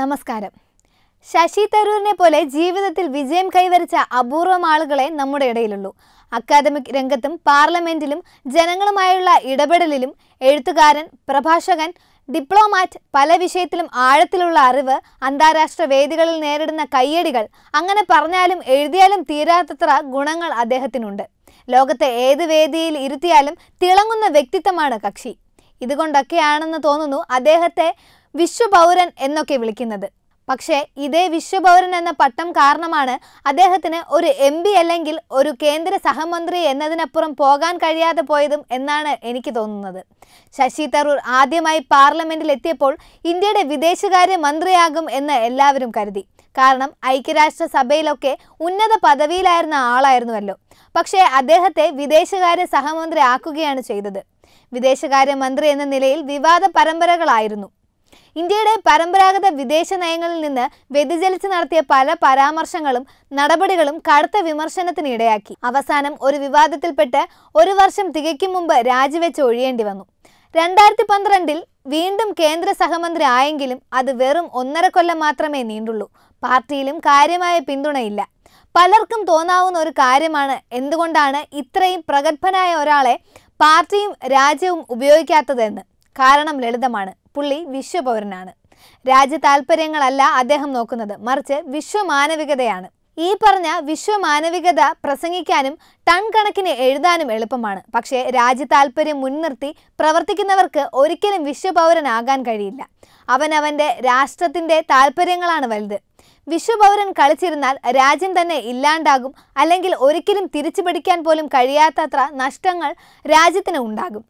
നമസ്കാരം ശശി തരൂരിനെ പോലെ ജീവിതത്തിൽ വിജയം കൈവരിച്ച അപൂർവം ആളുകളെ നമ്മുടെ ഇടയിലുള്ളൂ അക്കാദമിക് രംഗത്തും പാർലമെന്റിലും ജനങ്ങളുമായുള്ള ഇടപെടലിലും എഴുത്തുകാരൻ പ്രഭാഷകൻ ഡിപ്ലോമാറ്റ് പല വിഷയത്തിലും ആഴത്തിലുള്ള അറിവ് അന്താരാഷ്ട്ര വേദികളിൽ നേരിടുന്ന കയ്യടികൾ അങ്ങനെ പറഞ്ഞാലും എഴുതിയാലും തീരാത്തത്ര ഗുണങ്ങൾ അദ്ദേഹത്തിനുണ്ട് ലോകത്തെ ഏത് വേദിയിൽ ഇരുത്തിയാലും തിളങ്ങുന്ന വ്യക്തിത്വമാണ് കക്ഷി ഇതുകൊണ്ടൊക്കെയാണെന്ന് തോന്നുന്നു അദ്ദേഹത്തെ വിശ്വപൗരൻ എന്നൊക്കെ വിളിക്കുന്നത് പക്ഷേ ഇതേ വിശ്വപൗരൻ എന്ന പട്ടം കാരണമാണ് അദ്ദേഹത്തിന് ഒരു എം പി അല്ലെങ്കിൽ ഒരു കേന്ദ്ര സഹമന്ത്രി എന്നതിനപ്പുറം പോകാൻ കഴിയാതെ പോയതും എന്നാണ് എനിക്ക് തോന്നുന്നത് ശശി തരൂർ ആദ്യമായി പാർലമെന്റിൽ എത്തിയപ്പോൾ ഇന്ത്യയുടെ വിദേശകാര്യ മന്ത്രിയാകും എന്ന് എല്ലാവരും കരുതി കാരണം ഐക്യരാഷ്ട്ര സഭയിലൊക്കെ ഉന്നത പദവിയിലായിരുന്ന ആളായിരുന്നുവല്ലോ പക്ഷേ അദ്ദേഹത്തെ വിദേശകാര്യ സഹമന്ത്രി ആക്കുകയാണ് ചെയ്തത് വിദേശകാര്യ മന്ത്രി എന്ന നിലയിൽ വിവാദ പരമ്പരകളായിരുന്നു ഇന്ത്യയുടെ പരമ്പരാഗത വിദേശ നയങ്ങളിൽ നിന്ന് വ്യതിചലിച്ച് നടത്തിയ പല പരാമർശങ്ങളും നടപടികളും കടുത്ത വിമർശനത്തിന് ഇടയാക്കി അവസാനം ഒരു വിവാദത്തിൽപ്പെട്ട് ഒരു വർഷം തികയ്ക്കും മുമ്പ് രാജിവെച്ച് ഒഴിയേണ്ടി വന്നു രണ്ടായിരത്തി പന്ത്രണ്ടിൽ വീണ്ടും കേന്ദ്ര സഹമന്ത്രി ആയെങ്കിലും അത് വെറും ഒന്നര കൊല്ലം മാത്രമേ നീണ്ടുള്ളൂ പാർട്ടിയിലും കാര്യമായ പിന്തുണയില്ല പലർക്കും തോന്നാവുന്ന ഒരു കാര്യമാണ് എന്തുകൊണ്ടാണ് ഇത്രയും പ്രഗത്ഭനായ ഒരാളെ പാർട്ടിയും രാജ്യവും ഉപയോഗിക്കാത്തതെന്ന് കാരണം ലളിതമാണ് പുള്ളി വിശ്വപൗരനാണ് രാജ്യ താല്പര്യങ്ങളല്ല അദ്ദേഹം നോക്കുന്നത് മറിച്ച് വിശ്വമാനവികതയാണ് ഈ പറഞ്ഞ വിശ്വമാനവികത പ്രസംഗിക്കാനും ടൺ കണക്കിന് എഴുതാനും എളുപ്പമാണ് പക്ഷേ രാജ്യ താല്പര്യം മുൻനിർത്തി പ്രവർത്തിക്കുന്നവർക്ക് ഒരിക്കലും വിശ്വപൗരനാകാൻ കഴിയില്ല അവനവൻ്റെ രാഷ്ട്രത്തിൻ്റെ താല്പര്യങ്ങളാണ് വലുത് വിശ്വപൗരൻ കളിച്ചിരുന്നാൽ രാജ്യം തന്നെ ഇല്ലാണ്ടാകും അല്ലെങ്കിൽ ഒരിക്കലും തിരിച്ചു പിടിക്കാൻ പോലും കഴിയാത്തത്ര നഷ്ടങ്ങൾ രാജ്യത്തിന് ഉണ്ടാകും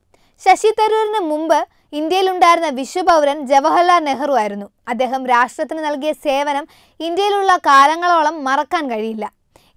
ശശി തരൂരിന് മുമ്പ് ഇന്ത്യയിലുണ്ടായിരുന്ന വിശ്വപൗരൻ ജവഹർലാൽ നെഹ്റു ആയിരുന്നു അദ്ദേഹം രാഷ്ട്രത്തിന് നൽകിയ സേവനം ഇന്ത്യയിലുള്ള കാലങ്ങളോളം മറക്കാൻ കഴിയില്ല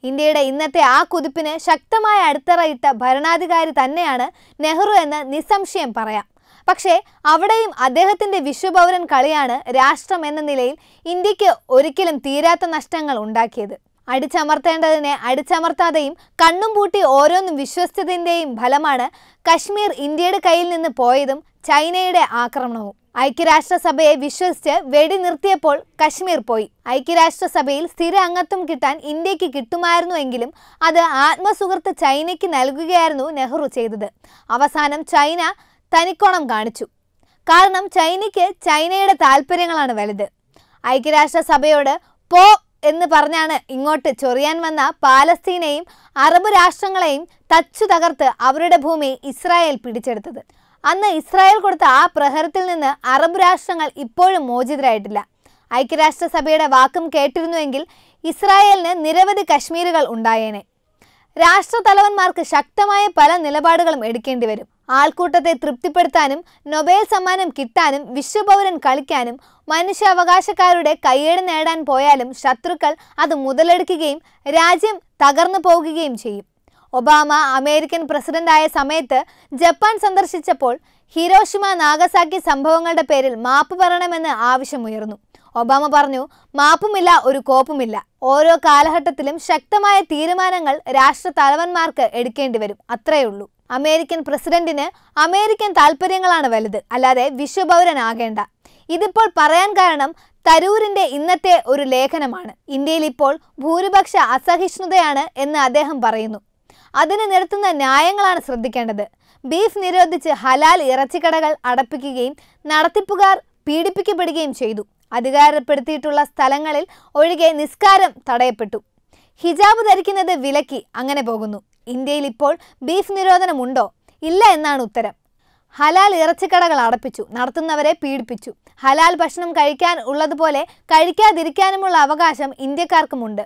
ഇന്ത്യയുടെ ഇന്നത്തെ ആ കുതിപ്പിന് ശക്തമായ അടിത്തറയിട്ട ഭരണാധികാരി തന്നെയാണ് നെഹ്റു എന്ന് നിസ്സംശയം പറയാം പക്ഷേ അവിടെയും അദ്ദേഹത്തിൻ്റെ വിശ്വപൗരൻ കളിയാണ് രാഷ്ട്രം എന്ന നിലയിൽ ഇന്ത്യക്ക് ഒരിക്കലും തീരാത്ത നഷ്ടങ്ങൾ ഉണ്ടാക്കിയത് അടിച്ചമർത്തേണ്ടതിനെ അടിച്ചമർത്താതെയും കണ്ണും പൂട്ടി ഓരോന്നും വിശ്വസിച്ചതിൻ്റെയും ഫലമാണ് കശ്മീർ ഇന്ത്യയുടെ കയ്യിൽ നിന്ന് പോയതും ചൈനയുടെ ആക്രമണവും ഐക്യരാഷ്ട്രസഭയെ വിശ്വസിച്ച് വെടി നിർത്തിയപ്പോൾ കശ്മീർ പോയി ഐക്യരാഷ്ട്രസഭയിൽ സ്ഥിര അംഗത്വം കിട്ടാൻ ഇന്ത്യക്ക് കിട്ടുമായിരുന്നുവെങ്കിലും അത് ആത്മസുഹൃത്ത് ചൈനയ്ക്ക് നൽകുകയായിരുന്നു നെഹ്റു ചെയ്തത് അവസാനം ചൈന തനിക്കോണം കാണിച്ചു കാരണം ചൈനയ്ക്ക് ചൈനയുടെ താല്പര്യങ്ങളാണ് വലുത് ഐക്യരാഷ്ട്രസഭയോട് പോ എന്ന് പറഞ്ഞാണ് ഇങ്ങോട്ട് ചൊറിയാൻ വന്ന പാലസ്തീനെയും അറബ് രാഷ്ട്രങ്ങളെയും തച്ചു തകർത്ത് അവരുടെ ഭൂമി ഇസ്രായേൽ പിടിച്ചെടുത്തത് അന്ന് ഇസ്രായേൽ കൊടുത്ത ആ പ്രഹരത്തിൽ നിന്ന് അറബ് രാഷ്ട്രങ്ങൾ ഇപ്പോഴും മോചിതരായിട്ടില്ല ഐക്യരാഷ്ട്രസഭയുടെ വാക്കും കേട്ടിരുന്നുവെങ്കിൽ ഇസ്രായേലിന് നിരവധി കശ്മീരുകൾ ഉണ്ടായേനെ രാഷ്ട്രതലവന്മാർക്ക് ശക്തമായ പല നിലപാടുകളും എടുക്കേണ്ടി വരും ആൾക്കൂട്ടത്തെ തൃപ്തിപ്പെടുത്താനും നൊബേൽ സമ്മാനം കിട്ടാനും വിശ്വപൗരൻ കളിക്കാനും മനുഷ്യാവകാശക്കാരുടെ കയ്യേട് നേടാൻ പോയാലും ശത്രുക്കൾ അത് മുതലെടുക്കുകയും രാജ്യം തകർന്നു പോകുകയും ചെയ്യും ഒബാമ അമേരിക്കൻ പ്രസിഡന്റായ സമയത്ത് ജപ്പാൻ സന്ദർശിച്ചപ്പോൾ ഹിരോഷിമ നാഗസാക്കി സംഭവങ്ങളുടെ പേരിൽ മാപ്പ് പറയണമെന്ന് ആവശ്യമുയർന്നു ഒബാമ പറഞ്ഞു മാപ്പുമില്ല ഒരു കോപ്പുമില്ല ഓരോ കാലഘട്ടത്തിലും ശക്തമായ തീരുമാനങ്ങൾ രാഷ്ട്ര തലവന്മാർക്ക് എടുക്കേണ്ടി വരും അത്രയേ ഉള്ളൂ അമേരിക്കൻ പ്രസിഡന്റിന് അമേരിക്കൻ താല്പര്യങ്ങളാണ് വലുത് അല്ലാതെ വിശ്വപൗരനാകേണ്ട ഇതിപ്പോൾ പറയാൻ കാരണം തരൂരിന്റെ ഇന്നത്തെ ഒരു ലേഖനമാണ് ഇന്ത്യയിൽ ഇപ്പോൾ ഭൂരിപക്ഷ അസഹിഷ്ണുതയാണ് എന്ന് അദ്ദേഹം പറയുന്നു അതിന് നിരത്തുന്ന ന്യായങ്ങളാണ് ശ്രദ്ധിക്കേണ്ടത് ബീഫ് നിരോധിച്ച് ഹലാൽ ഇറച്ചിക്കടകൾ അടപ്പിക്കുകയും നടത്തിപ്പുകാർ പീഡിപ്പിക്കപ്പെടുകയും ചെയ്തു അധികാരപ്പെടുത്തിയിട്ടുള്ള സ്ഥലങ്ങളിൽ ഒഴികെ നിസ്കാരം തടയപ്പെട്ടു ഹിജാബ് ധരിക്കുന്നത് വിലക്കി അങ്ങനെ പോകുന്നു ഇന്ത്യയിൽ ഇപ്പോൾ ബീഫ് നിരോധനമുണ്ടോ ഇല്ല എന്നാണ് ഉത്തരം ഹലാൽ ഇറച്ചിക്കടകൾ അടപ്പിച്ചു നടത്തുന്നവരെ പീഡിപ്പിച്ചു ഹലാൽ ഭക്ഷണം കഴിക്കാൻ ഉള്ളതുപോലെ കഴിക്കാതിരിക്കാനുമുള്ള അവകാശം ഇന്ത്യക്കാർക്കുമുണ്ട്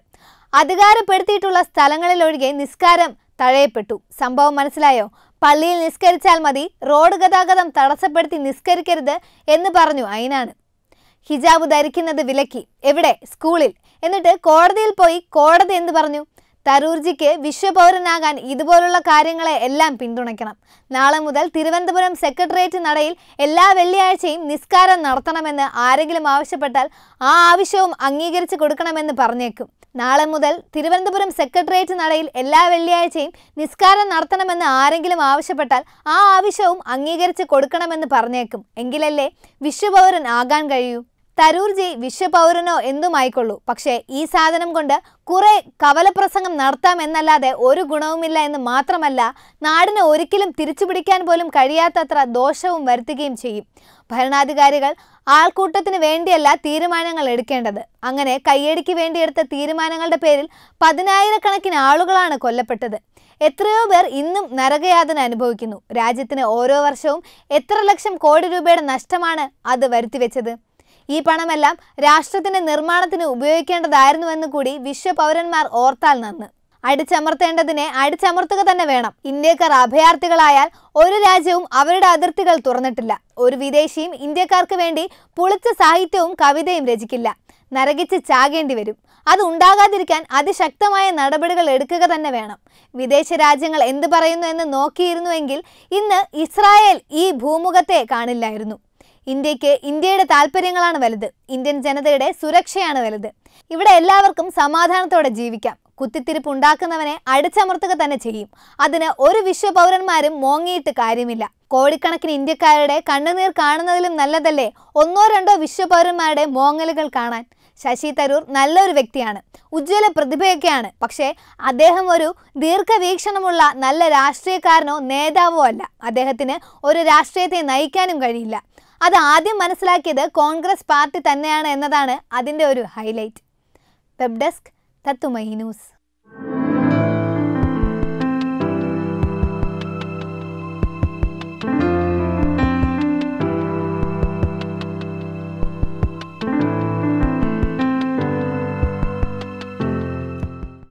അധികാരപ്പെടുത്തിയിട്ടുള്ള സ്ഥലങ്ങളിലൊഴികെ നിസ്കാരം തഴയപ്പെട്ടു സംഭവം മനസ്സിലായോ പള്ളിയിൽ നിസ്കരിച്ചാൽ മതി റോഡ് ഗതാഗതം തടസ്സപ്പെടുത്തി നിസ്കരിക്കരുത് എന്ന് പറഞ്ഞു അയിനാണ് ഹിജാബ് ധരിക്കുന്നത് വിലക്കി എവിടെ സ്കൂളിൽ എന്നിട്ട് കോടതിയിൽ പോയി കോടതി എന്ന് പറഞ്ഞു തരൂർജിക്ക് വിശ്വപൗരനാകാൻ ഇതുപോലുള്ള കാര്യങ്ങളെ എല്ലാം പിന്തുണയ്ക്കണം നാളെ മുതൽ തിരുവനന്തപുരം സെക്രട്ടേറിയറ്റ് നടയിൽ എല്ലാ വെള്ളിയാഴ്ചയും നിസ്കാരം നടത്തണമെന്ന് ആരെങ്കിലും ആവശ്യപ്പെട്ടാൽ ആ ആവശ്യവും അംഗീകരിച്ച് കൊടുക്കണമെന്ന് പറഞ്ഞേക്കും നാളെ മുതൽ തിരുവനന്തപുരം സെക്രട്ടേറിയറ്റ് നടയിൽ എല്ലാ വെള്ളിയാഴ്ചയും നിസ്കാരം നടത്തണമെന്ന് ആരെങ്കിലും ആവശ്യപ്പെട്ടാൽ ആ ആവശ്യവും അംഗീകരിച്ച് കൊടുക്കണമെന്ന് പറഞ്ഞേക്കും എങ്കിലല്ലേ വിശ്വപൗരൻ ആകാൻ കഴിയൂ തരൂർ ജി വിശ്വപൗരനോ എന്തുമായിക്കൊള്ളൂ പക്ഷേ ഈ സാധനം കൊണ്ട് കുറെ കവലപ്രസംഗം നടത്താമെന്നല്ലാതെ ഒരു ഗുണവുമില്ല എന്ന് മാത്രമല്ല നാടിനെ ഒരിക്കലും തിരിച്ചുപിടിക്കാൻ പോലും കഴിയാത്തത്ര ദോഷവും വരുത്തുകയും ചെയ്യും ഭരണാധികാരികൾ ആൾക്കൂട്ടത്തിന് വേണ്ടിയല്ല തീരുമാനങ്ങൾ എടുക്കേണ്ടത് അങ്ങനെ കയ്യടിക്ക് വേണ്ടിയെടുത്ത തീരുമാനങ്ങളുടെ പേരിൽ പതിനായിരക്കണക്കിന് ആളുകളാണ് കൊല്ലപ്പെട്ടത് എത്രയോ പേർ ഇന്നും നരകയാതന അനുഭവിക്കുന്നു രാജ്യത്തിന് ഓരോ വർഷവും എത്ര ലക്ഷം കോടി രൂപയുടെ നഷ്ടമാണ് അത് വരുത്തിവെച്ചത് ഈ പണമെല്ലാം രാഷ്ട്രത്തിന്റെ നിർമ്മാണത്തിന് ഉപയോഗിക്കേണ്ടതായിരുന്നുവെന്ന് കൂടി വിശ്വപൗരന്മാർ ഓർത്താൽ നന്ന് അടിച്ചമർത്തേണ്ടതിനെ അടിച്ചമർത്തുക തന്നെ വേണം ഇന്ത്യക്കാർ അഭയാർത്ഥികളായാൽ ഒരു രാജ്യവും അവരുടെ അതിർത്തികൾ തുറന്നിട്ടില്ല ഒരു വിദേശിയും ഇന്ത്യക്കാർക്ക് വേണ്ടി പുളിച്ച സാഹിത്യവും കവിതയും രചിക്കില്ല നരകിച്ച് ചാകേണ്ടി വരും അത് ഉണ്ടാകാതിരിക്കാൻ അതിശക്തമായ നടപടികൾ എടുക്കുക തന്നെ വേണം വിദേശ രാജ്യങ്ങൾ എന്ത് പറയുന്നു എന്ന് നോക്കിയിരുന്നുവെങ്കിൽ ഇന്ന് ഇസ്രായേൽ ഈ ഭൂമുഖത്തെ കാണില്ലായിരുന്നു ഇന്ത്യക്ക് ഇന്ത്യയുടെ താല്പര്യങ്ങളാണ് വലുത് ഇന്ത്യൻ ജനതയുടെ സുരക്ഷയാണ് വലുത് ഇവിടെ എല്ലാവർക്കും സമാധാനത്തോടെ ജീവിക്കാം കുത്തിത്തിരിപ്പ് ഉണ്ടാക്കുന്നവനെ അടിച്ചമർത്തുക തന്നെ ചെയ്യും അതിന് ഒരു വിശ്വപൗരന്മാരും മോങ്ങിയിട്ട് കാര്യമില്ല കോടിക്കണക്കിന് ഇന്ത്യക്കാരുടെ കണ്ണുനീർ കാണുന്നതിലും നല്ലതല്ലേ ഒന്നോ രണ്ടോ വിശ്വപൗരന്മാരുടെ മോങ്ങലുകൾ കാണാൻ ശശി തരൂർ നല്ലൊരു വ്യക്തിയാണ് ഉജ്ജ്വല പ്രതിഭയൊക്കെയാണ് പക്ഷേ അദ്ദേഹം ഒരു ദീർഘവീക്ഷണമുള്ള നല്ല രാഷ്ട്രീയക്കാരനോ നേതാവോ അല്ല അദ്ദേഹത്തിന് ഒരു രാഷ്ട്രീയത്തെ നയിക്കാനും കഴിയില്ല അത് ആദ്യം മനസ്സിലാക്കിയത് കോൺഗ്രസ് പാർട്ടി തന്നെയാണ് എന്നതാണ് അതിൻ്റെ ഒരു ഹൈലൈറ്റ് വെബ് ഡെസ്ക് തത്തുമൈ ന്യൂസ്